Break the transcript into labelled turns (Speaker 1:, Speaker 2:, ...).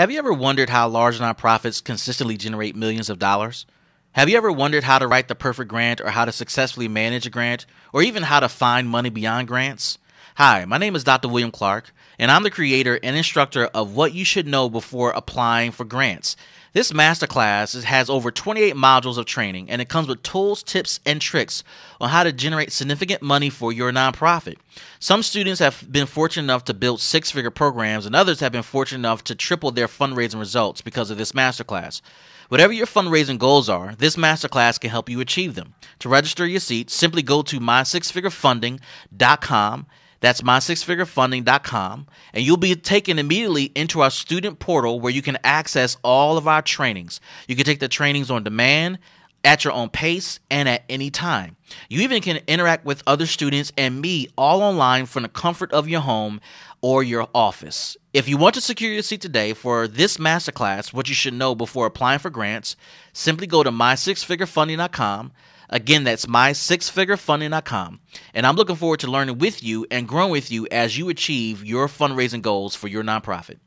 Speaker 1: Have you ever wondered how large nonprofits consistently generate millions of dollars? Have you ever wondered how to write the perfect grant or how to successfully manage a grant or even how to find money beyond grants? Hi, my name is Dr. William Clark, and I'm the creator and instructor of What You Should Know Before Applying for Grants. This masterclass has over 28 modules of training, and it comes with tools, tips, and tricks on how to generate significant money for your nonprofit. Some students have been fortunate enough to build six figure programs, and others have been fortunate enough to triple their fundraising results because of this masterclass. Whatever your fundraising goals are, this masterclass can help you achieve them. To register your seat, simply go to mysixfigurefunding.com that's mysixfigurefunding.com. And you'll be taken immediately into our student portal where you can access all of our trainings. You can take the trainings on demand at your own pace and at any time. You even can interact with other students and me all online from the comfort of your home or your office. If you want to secure your seat today for this masterclass, what you should know before applying for grants, simply go to mysixfigurefunding.com. Again, that's mysixfigurefunding.com. And I'm looking forward to learning with you and growing with you as you achieve your fundraising goals for your nonprofit.